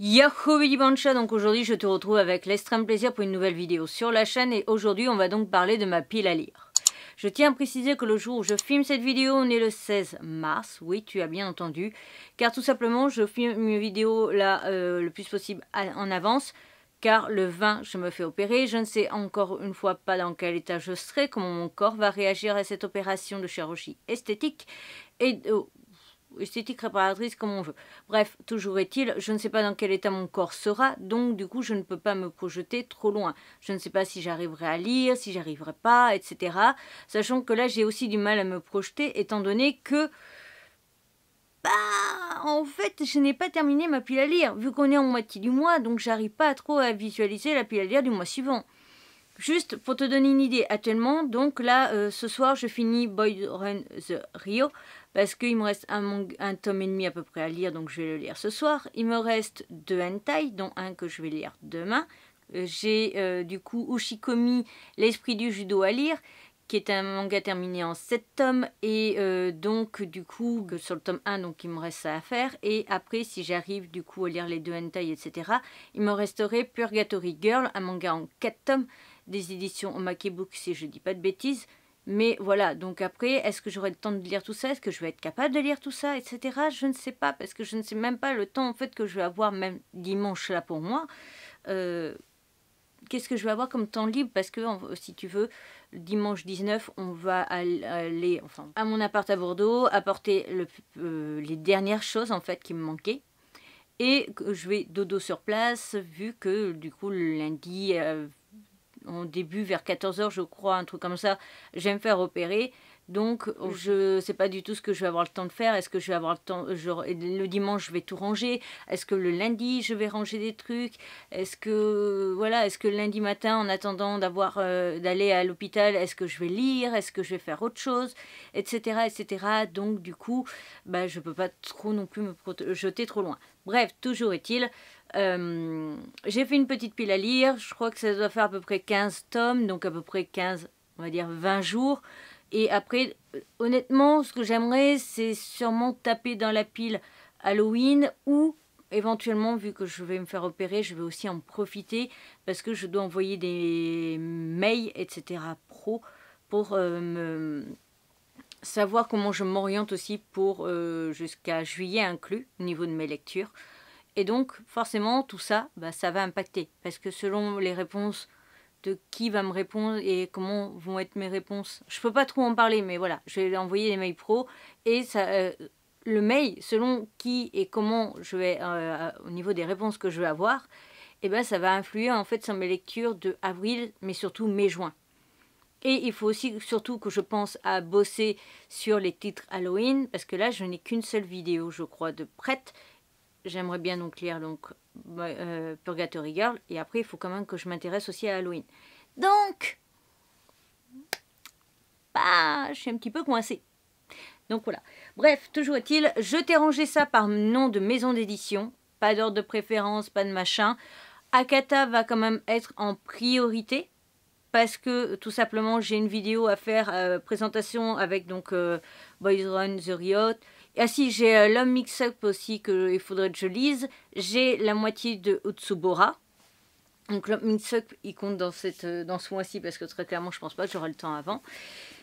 Yahoo Bancha, donc aujourd'hui je te retrouve avec l'extrême plaisir pour une nouvelle vidéo sur la chaîne et aujourd'hui on va donc parler de ma pile à lire. Je tiens à préciser que le jour où je filme cette vidéo, on est le 16 mars, oui tu as bien entendu, car tout simplement je filme une vidéo là euh, le plus possible en avance, car le 20 je me fais opérer, je ne sais encore une fois pas dans quel état je serai, comment mon corps va réagir à cette opération de chirurgie esthétique, et oh, esthétique réparatrice comme on veut. Bref, toujours est-il, je ne sais pas dans quel état mon corps sera, donc du coup je ne peux pas me projeter trop loin. Je ne sais pas si j'arriverai à lire, si j'arriverai pas, etc. Sachant que là j'ai aussi du mal à me projeter étant donné que... Bah, en fait, je n'ai pas terminé ma pile à lire, vu qu'on est en moitié du mois, donc j'arrive pas trop à visualiser la pile à lire du mois suivant. Juste pour te donner une idée, actuellement, donc là, euh, ce soir, je finis Boy Run the Rio parce qu'il me reste un, un, tome et demi à peu près à lire, donc je vais le lire ce soir. Il me reste deux hentai, dont un que je vais lire demain. Euh, j'ai euh, du coup Ushikomi, l'esprit du judo à lire, qui est un manga terminé en sept tomes et euh, donc du coup sur le tome 1 donc il me reste ça à faire et après si j'arrive du coup à lire les deux hentai etc il me resterait Purgatory Girl un manga en quatre tomes des éditions Omake Book si je ne dis pas de bêtises mais voilà, donc après, est-ce que j'aurai le temps de lire tout ça Est-ce que je vais être capable de lire tout ça, etc. Je ne sais pas, parce que je ne sais même pas le temps en fait que je vais avoir, même dimanche là pour moi. Euh, qu'est-ce que je vais avoir comme temps libre Parce que si tu veux, dimanche 19, on va aller enfin, à mon appart à Bordeaux, apporter euh, les dernières choses en fait qui me manquaient et je vais dodo sur place vu que du coup lundi euh, au début vers 14h, je crois, un truc comme ça. j'aime me faire opérer. Donc, je ne sais pas du tout ce que je vais avoir le temps de faire. Est-ce que je vais avoir le temps Le dimanche, je vais tout ranger. Est-ce que le lundi, je vais ranger des trucs Est-ce que voilà, est-ce que lundi matin, en attendant d'avoir euh, d'aller à l'hôpital, est-ce que je vais lire Est-ce que je vais faire autre chose Etc. etc. Donc, du coup, bah, je ne peux pas trop non plus me jeter trop loin. Bref, toujours est-il, euh, j'ai fait une petite pile à lire, je crois que ça doit faire à peu près 15 tomes, donc à peu près 15, on va dire 20 jours. Et après, euh, honnêtement, ce que j'aimerais, c'est sûrement taper dans la pile Halloween ou éventuellement, vu que je vais me faire opérer, je vais aussi en profiter parce que je dois envoyer des mails, etc. pro pour euh, savoir comment je m'oriente aussi pour jusqu'à juillet inclus au niveau de mes lectures. Et donc, forcément, tout ça, bah, ça va impacter. Parce que selon les réponses de qui va me répondre et comment vont être mes réponses, je ne peux pas trop en parler, mais voilà, je vais envoyer des mails pro et ça. Euh, le mail, selon qui et comment je vais, euh, euh, au niveau des réponses que je vais avoir, eh ben, ça va influer en fait sur mes lectures de avril, mais surtout mai-juin. Et il faut aussi surtout que je pense à bosser sur les titres Halloween, parce que là, je n'ai qu'une seule vidéo, je crois, de prête j'aimerais bien donc lire bah, euh, donc, Purgatory Girl. Et après, il faut quand même que je m'intéresse aussi à Halloween. Donc, bah, je suis un petit peu coincée. Donc voilà. Bref, toujours est-il, je t'ai rangé ça par nom de maison d'édition. Pas d'ordre de préférence, pas de machin. Akata va quand même être en priorité parce que tout simplement j'ai une vidéo à faire euh, présentation avec donc euh, Boys Run the Riot, ah si, j'ai euh, l'homme mix-up aussi qu'il faudrait que je lise. J'ai la moitié de Utsubora. Donc l'homme mix-up, il compte dans, cette, euh, dans ce mois-ci parce que très clairement, je pense pas que j'aurai le temps avant.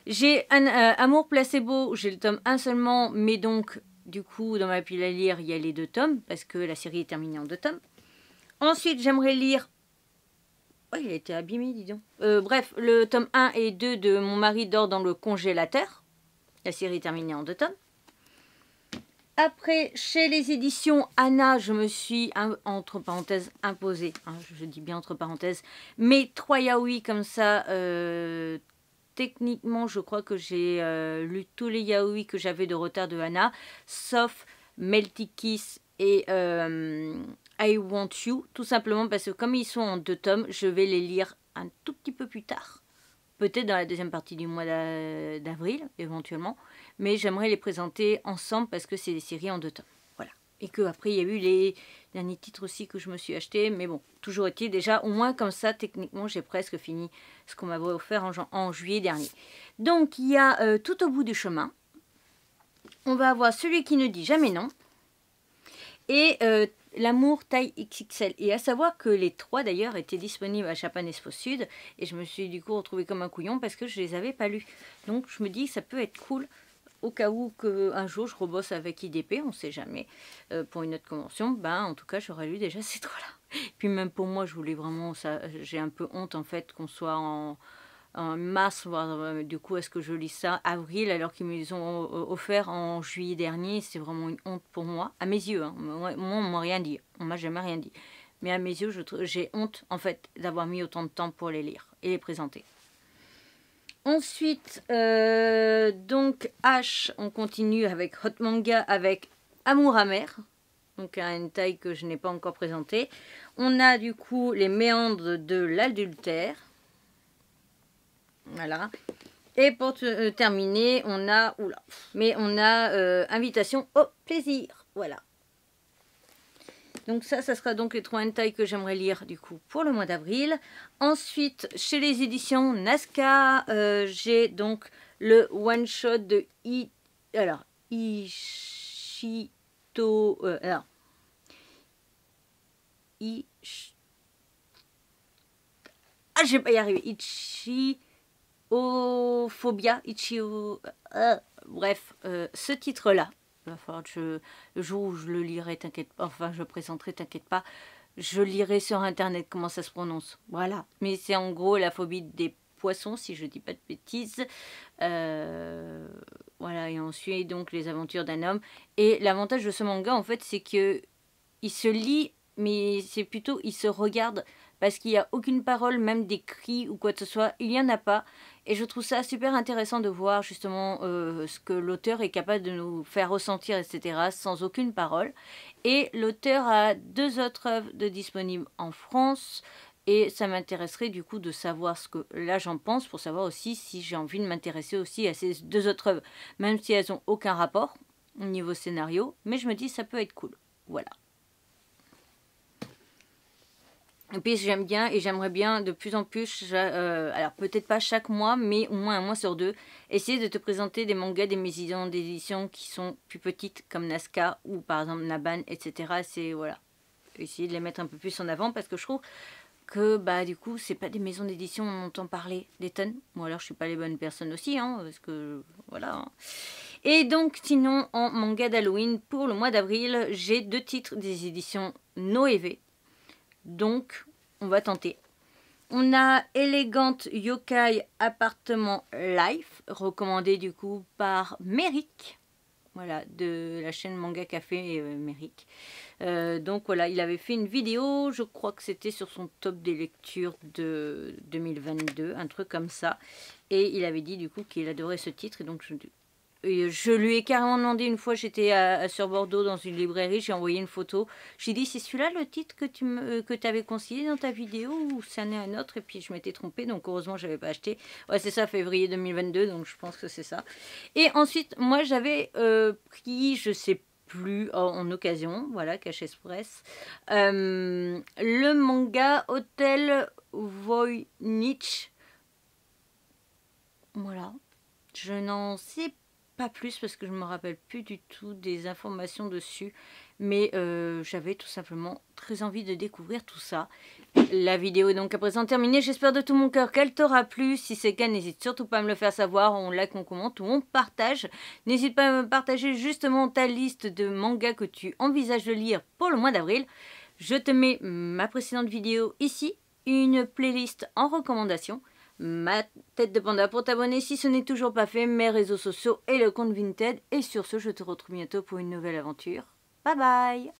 J'ai un euh, Amour placebo, j'ai le tome 1 seulement, mais donc du coup, dans ma pile à lire, il y a les deux tomes parce que la série est terminée en deux tomes. Ensuite, j'aimerais lire Oh, il a été abîmé, dis donc. bref, le tome 1 et 2 de Mon mari dort dans le congélateur. La série est terminée en deux tomes. Après, chez les éditions Anna, je me suis, entre parenthèses, imposée, hein, je dis bien entre parenthèses, mais trois yaoi comme ça, euh, techniquement, je crois que j'ai euh, lu tous les yaoi que j'avais de retard de Anna, sauf Melty Kiss et euh, I Want You, tout simplement parce que comme ils sont en deux tomes, je vais les lire un tout petit peu plus tard peut-être dans la deuxième partie du mois d'avril, éventuellement. Mais j'aimerais les présenter ensemble parce que c'est des séries en deux temps. Voilà. Et qu'après, il y a eu les derniers titres aussi que je me suis acheté. Mais bon, toujours été déjà, au moins comme ça, techniquement, j'ai presque fini ce qu'on m'avait offert en, juillet dernier. Donc, il y a euh, tout au bout du chemin. On va avoir celui qui ne dit jamais non. Et euh, l'amour taille XXL. Et à savoir que les trois d'ailleurs étaient disponibles à Japan Expo Sud et je me suis du coup retrouvée comme un couillon parce que je les avais pas lus. Donc je me dis ça peut être cool au cas où que un jour je rebosse avec IDP, on sait jamais, euh, pour une autre convention, ben en tout cas j'aurais lu déjà ces trois-là. Puis même pour moi, je voulais vraiment ça, j'ai un peu honte en fait qu'on soit en en mars, euh, du coup, est-ce que je lis ça Avril, alors qu'ils me les ont euh, euh, offert en juillet dernier. C'est vraiment une honte pour moi, à mes yeux. Hein. Moi, on m'a rien dit. On m'a jamais rien dit. Mais à mes yeux, j'ai honte, en fait, d'avoir mis autant de temps pour les lire et les présenter. Ensuite, donc H, on continue avec Hot Manga, avec Amour amer, donc à une taille que je n'ai pas encore présentée. On a du coup les méandres de l'adultère. Voilà. Et pour euh, terminer, on a... Oula. Mais on a euh, invitation au plaisir. Voilà. Donc ça, ça sera donc les trois hentai que j'aimerais lire du coup pour le mois d'avril. Ensuite, chez les éditions NASCA euh, j'ai donc le one shot de I... alors Ishito alors ah, je vais pas y arriver. Ichi Ophobia Ichio. Euh, bref, euh, ce titre-là, je, le jour où je le lirai, t'inquiète pas, enfin je le présenterai, t'inquiète pas, je lirai sur internet comment ça se prononce. Voilà. Mais c'est en gros la phobie des poissons, si je dis pas de bêtises. Euh, voilà, et on donc les aventures d'un homme. Et l'avantage de ce manga, en fait, c'est que il se lit, mais c'est plutôt il se regarde parce qu'il n'y a aucune parole, même des cris ou quoi que ce soit, il n'y en a pas. Et je trouve ça super intéressant de voir justement euh, ce que l'auteur est capable de nous faire ressentir, etc., sans aucune parole. Et l'auteur a deux autres œuvres de disponibles en France. Et ça m'intéresserait du coup de savoir ce que là j'en pense pour savoir aussi si j'ai envie de m'intéresser aussi à ces deux autres œuvres, même si elles n'ont aucun rapport au niveau scénario. Mais je me dis ça peut être cool. Voilà. Et puis j'aime bien et j'aimerais bien de plus en plus, euh, alors peut-être pas chaque mois, mais au moins un mois sur deux, essayer de te présenter des mangas des maisons d'édition qui sont plus petites comme Nazca ou par exemple Naban, etc. C'est voilà, essayer de les mettre un peu plus en avant parce que je trouve que bah du coup c'est pas des maisons d'édition on entend parler des tonnes. Ou alors je suis pas les bonnes personnes aussi, hein, parce que voilà. Hein. Et donc sinon en manga d'Halloween pour le mois d'avril, j'ai deux titres des éditions Noévé donc, on va tenter. On a Élégante Yokai Appartement Life, recommandé du coup par Merrick. Voilà, de la chaîne Manga Café euh, Merrick. Euh, donc voilà, il avait fait une vidéo, je crois que c'était sur son top des lectures de 2022, un truc comme ça. Et il avait dit du coup qu'il adorait ce titre, et donc je, je lui ai carrément demandé une fois, j'étais à, sur Bordeaux dans une librairie, j'ai envoyé une photo. J'ai dit, c'est celui-là le titre que tu me, euh, que avais conseillé dans ta vidéo ou ça n'est un autre Et puis je m'étais trompée, donc heureusement, je n'avais pas acheté. Ouais, c'est ça, février 2022, donc je pense que c'est ça. Et ensuite, moi, j'avais euh, pris, je sais plus, en, occasion, voilà, Cache Express, euh, le manga Hotel Voynich. Voilà. Je n'en sais pas pas plus parce que je ne me rappelle plus du tout des informations dessus. Mais euh, j'avais tout simplement très envie de découvrir tout ça. La vidéo est donc à présent terminée. J'espère de tout mon cœur qu'elle t'aura plu. Si c'est le cas, n'hésite surtout pas à me le faire savoir. On like, on commente ou on partage. N'hésite pas à me partager justement ta liste de mangas que tu envisages de lire pour le mois d'avril. Je te mets ma précédente vidéo ici, une playlist en recommandation ma tête de panda pour t'abonner si ce n'est toujours pas fait, mes réseaux sociaux et le compte Vinted. Et sur ce, je te retrouve bientôt pour une nouvelle aventure. Bye bye